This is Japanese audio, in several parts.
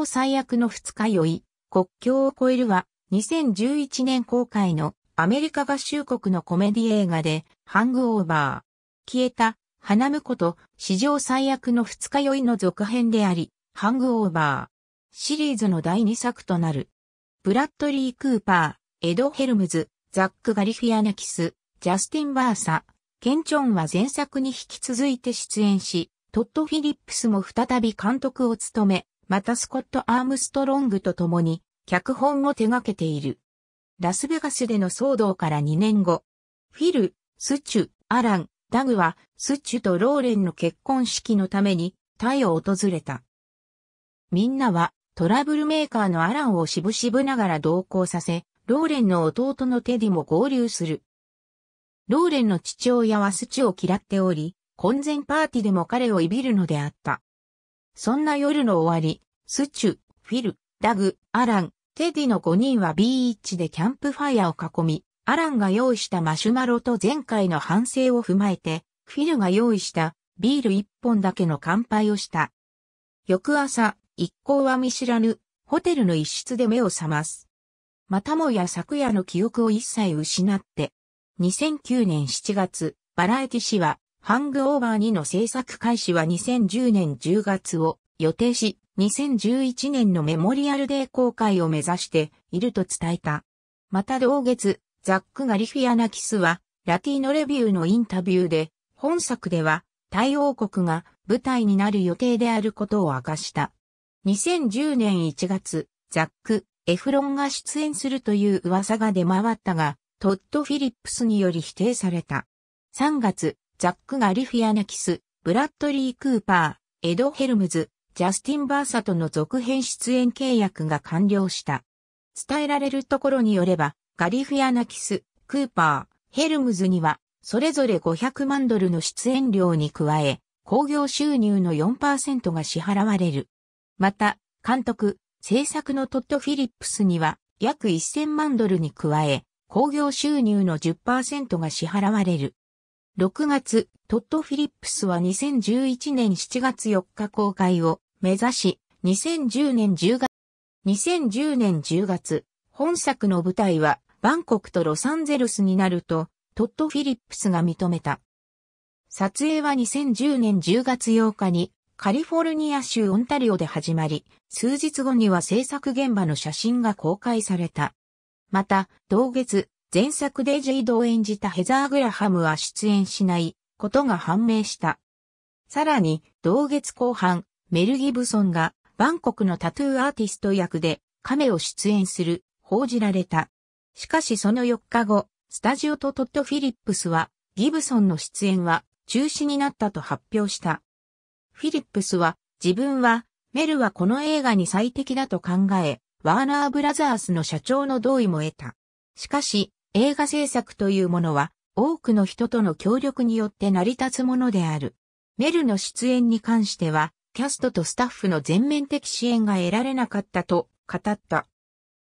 後最悪の二日酔い、国境を越えるは、2011年公開のアメリカ合衆国のコメディ映画で、ハングオーバー。消えた、花婿と史上最悪の二日酔いの続編であり、ハングオーバー。シリーズの第二作となる。ブラッドリー・クーパー、エド・ヘルムズ、ザック・ガリフィアナキス、ジャスティン・バーサ、ケンチョンは前作に引き続いて出演し、トッド・フィリップスも再び監督を務め、またスコット・アームストロングと共に脚本を手掛けている。ラスベガスでの騒動から2年後、フィル、スチュ、アラン、ダグはスチュとローレンの結婚式のためにタイを訪れた。みんなはトラブルメーカーのアランをしぶしぶながら同行させ、ローレンの弟のテディも合流する。ローレンの父親はスチュを嫌っており、婚前パーティでも彼をいびるのであった。そんな夜の終わり、スチュ、フィル、ダグ、アラン、テディの5人はビーチでキャンプファイアを囲み、アランが用意したマシュマロと前回の反省を踏まえて、フィルが用意したビール1本だけの乾杯をした。翌朝、一行は見知らぬホテルの一室で目を覚ます。またもや昨夜の記憶を一切失って、2009年7月、バラエティ氏はハングオーバー2の制作開始は2010年10月を予定し、2011年のメモリアルデー公開を目指していると伝えた。また同月、ザック・ガリフィアナキスは、ラティーノレビューのインタビューで、本作では、大王国が舞台になる予定であることを明かした。2010年1月、ザック、エフロンが出演するという噂が出回ったが、トッド・フィリップスにより否定された。3月、ザック・ガリフィアナキス、ブラッドリー・クーパー、エド・ヘルムズ、ジャスティン・バーサとの続編出演契約が完了した。伝えられるところによれば、ガリフィアナキス、クーパー、ヘルムズには、それぞれ500万ドルの出演料に加え、興行収入の4%が支払われる。また、監督、制作のトッド・フィリップスには約1000万ドルに加え、興行収入の10%が支払われる。6月、トッド・フィリップスは2011年7月4日公開を目指し、2010年10月、2010年10月、本作の舞台はバンコクとロサンゼルスになると、トッド・フィリップスが認めた。撮影は2010年10月8日にカリフォルニア州オンタリオで始まり、数日後には制作現場の写真が公開された。また、同月、前作でジェイドを演じたヘザー・グラハムは出演しないことが判明した。さらに、同月後半、メル・ギブソンがバンコクのタトゥーアーティスト役でカメを出演する、報じられた。しかしその4日後、スタジオとトッド・フィリップスは、ギブソンの出演は中止になったと発表した。フィリップスは、自分は、メルはこの映画に最適だと考え、ワーナーブラザースの社長の同意も得た。しかし、映画制作というものは多くの人との協力によって成り立つものである。メルの出演に関しては、キャストとスタッフの全面的支援が得られなかったと語った。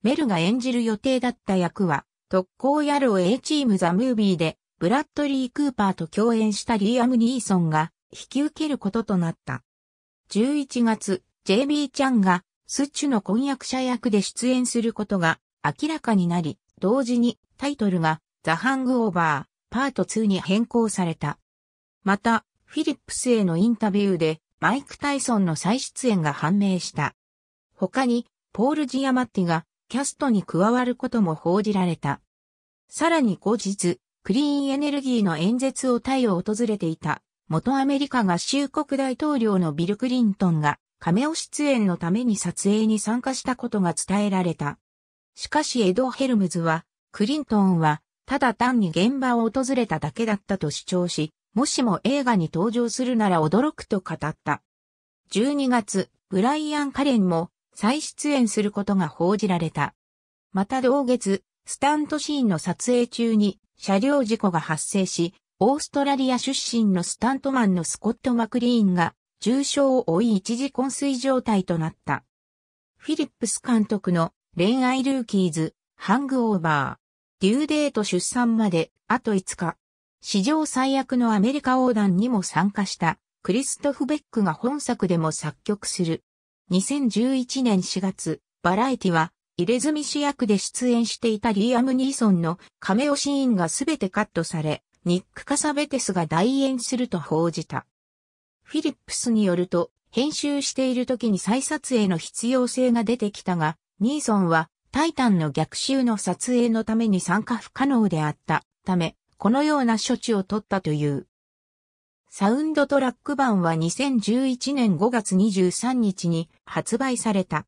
メルが演じる予定だった役は、特攻野郎 A チームザ・ムービーで、ブラッドリー・クーパーと共演したリアム・ニーソンが引き受けることとなった。11月、JB ちゃんがスッチュの婚約者役で出演することが明らかになり、同時にタイトルがザ・ハング・オーバー、パート2に変更された。また、フィリップスへのインタビューで、マイク・タイソンの再出演が判明した。他に、ポール・ジアマッティがキャストに加わることも報じられた。さらに後日、クリーンエネルギーの演説をタイを訪れていた、元アメリカ合衆国大統領のビル・クリントンが、カメオ出演のために撮影に参加したことが伝えられた。しかしエド・ヘルムズは、クリントンは、ただ単に現場を訪れただけだったと主張し、もしも映画に登場するなら驚くと語った。12月、ブライアン・カレンも再出演することが報じられた。また同月、スタントシーンの撮影中に車両事故が発生し、オーストラリア出身のスタントマンのスコット・マクリーンが重傷を負い一時昏睡状態となった。フィリップス監督の恋愛ルーキーズ、ハングオーバー。デューデート出産まで、あと5日。史上最悪のアメリカ横断にも参加した、クリストフ・ベックが本作でも作曲する。2011年4月、バラエティは、入れ墨主役で出演していたリーアム・ニーソンのカメオシーンがすべてカットされ、ニック・カサベテスが代演すると報じた。フィリップスによると、編集している時に再撮影の必要性が出てきたが、ニーソンはタイタンの逆襲の撮影のために参加不可能であったため、このような処置を取ったという。サウンドトラック版は2011年5月23日に発売された。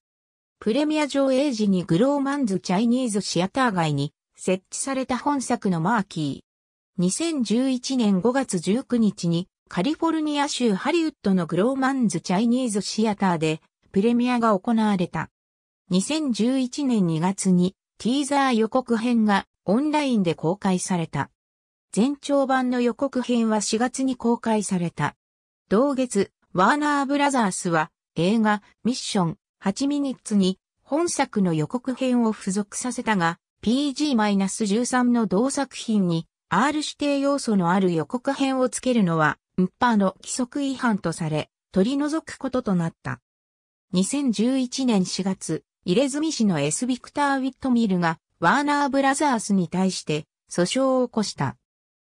プレミア上映時にグローマンズチャイニーズシアター街に設置された本作のマーキー。2011年5月19日にカリフォルニア州ハリウッドのグローマンズチャイニーズシアターでプレミアが行われた。2011年2月にティーザー予告編がオンラインで公開された。全長版の予告編は4月に公開された。同月、ワーナーブラザースは映画ミッション8ミニッツに本作の予告編を付属させたが PG-13 の同作品に R 指定要素のある予告編をつけるのはムッパーの規則違反とされ取り除くこととなった。2011年4月、入墨氏の S. ビクター・ウィットミルが、ワーナー・ブラザースに対して、訴訟を起こした。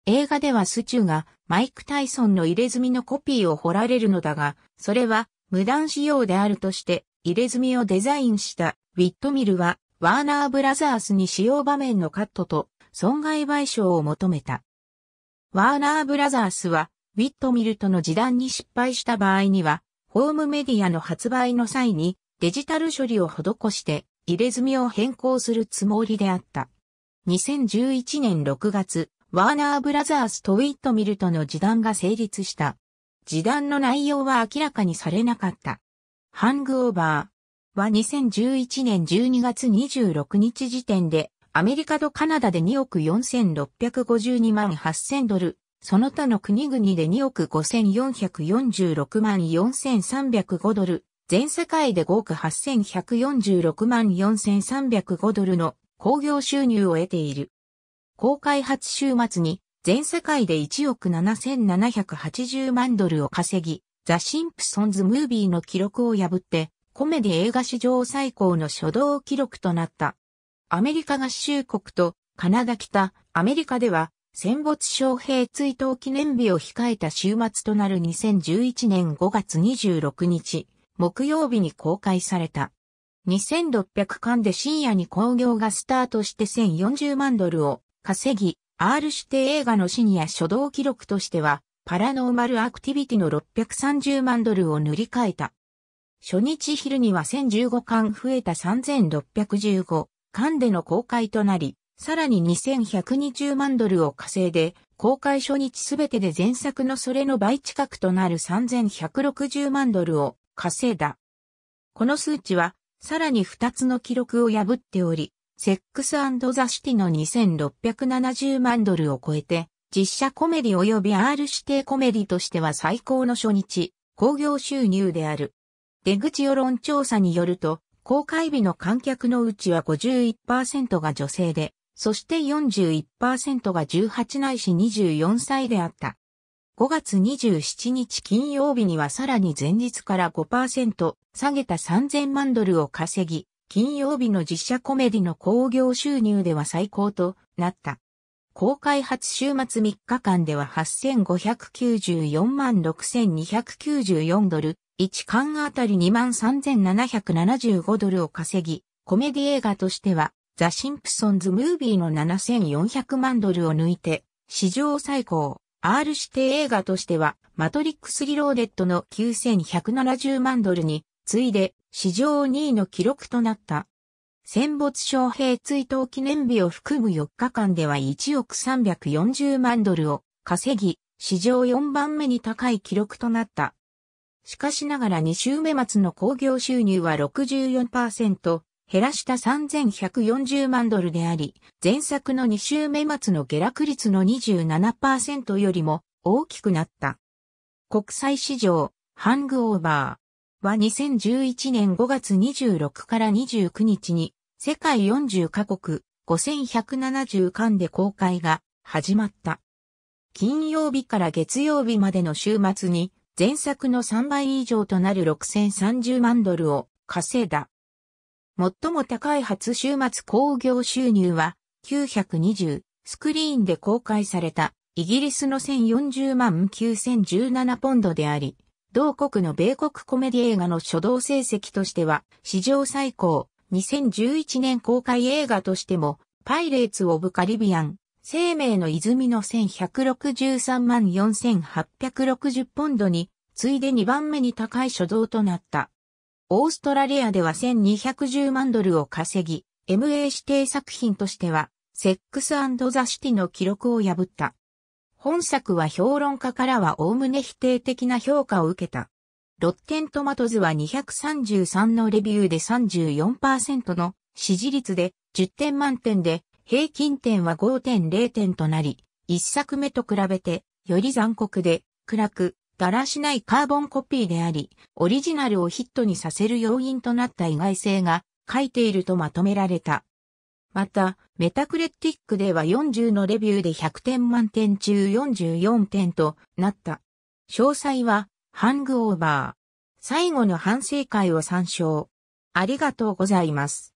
映画ではスチュが、マイク・タイソンの入れ墨のコピーを彫られるのだが、それは、無断使用であるとして、入れ墨をデザインした、ウィットミルは、ワーナー・ブラザースに使用場面のカットと、損害賠償を求めた。ワーナー・ブラザースは、ウィットミルとの示談に失敗した場合には、ホームメディアの発売の際に、デジタル処理を施して入れ墨を変更するつもりであった。2011年6月、ワーナーブラザースとウィットミルとの示談が成立した。示談の内容は明らかにされなかった。ハングオーバーは2011年12月26日時点でアメリカとカナダで2億4652万8000ドル、その他の国々で2億5446万4305ドル、全世界で5億8146万4305ドルの興行収入を得ている。公開初週末に全世界で1億7780万ドルを稼ぎ、ザ・シンプソンズ・ムービーの記録を破って、コメディ映画史上最高の初動記録となった。アメリカ合衆国とカナダ北アメリカでは戦没将兵追悼記念日を控えた週末となる2011年5月26日、木曜日に公開された。2600巻で深夜に興行がスタートして1040万ドルを稼ぎ、R 指定映画のシニア初動記録としては、パラノーマルアクティビティの630万ドルを塗り替えた。初日昼には1015巻増えた3615巻での公開となり、さらに2120万ドルを稼いで、公開初日すべてで前作のそれの倍近くとなる3160万ドルを稼いだ。この数値は、さらに2つの記録を破っており、セックスザ・シティの2670万ドルを超えて、実写コメディ及び R 指定コメディとしては最高の初日、興行収入である。出口世論調査によると、公開日の観客のうちは51%が女性で、そして41%が18ないし24歳であった。5月27日金曜日にはさらに前日から5%下げた3000万ドルを稼ぎ、金曜日の実写コメディの興行収入では最高となった。公開初週末3日間では8594万6294ドル、1巻あたり2万3775ドルを稼ぎ、コメディ映画としては、ザ・シンプソンズ・ムービーの7400万ドルを抜いて、史上最高。R 指定映画としては、マトリックス・リローデッドの9170万ドルに、次いで、史上2位の記録となった。戦没将兵追悼記念日を含む4日間では1億340万ドルを稼ぎ、史上4番目に高い記録となった。しかしながら2週目末の興行収入は64%、減らした3140万ドルであり、前作の2週目末の下落率の27%よりも大きくなった。国際市場、ハングオーバーは2011年5月26から29日に世界40カ国5170巻で公開が始まった。金曜日から月曜日までの週末に前作の3倍以上となる6030万ドルを稼いだ。最も高い初週末興行収入は920スクリーンで公開されたイギリスの1040万9017ポンドであり、同国の米国コメディ映画の初動成績としては史上最高2011年公開映画としてもパイレーツ・オブ・カリビアン生命の泉の1163万4860ポンドに次いで2番目に高い初動となった。オーストラリアでは1210万ドルを稼ぎ、MA 指定作品としては、セックスザ・シティの記録を破った。本作は評論家からは概ね否定的な評価を受けた。ロッテントマトズは233のレビューで34%の支持率で10点満点で平均点は5.0点となり、1作目と比べてより残酷で暗くだらしないカーボンコピーであり、オリジナルをヒットにさせる要因となった意外性が書いているとまとめられた。また、メタクレティックでは40のレビューで100点満点中44点となった。詳細は、ハングオーバー。最後の反省会を参照。ありがとうございます。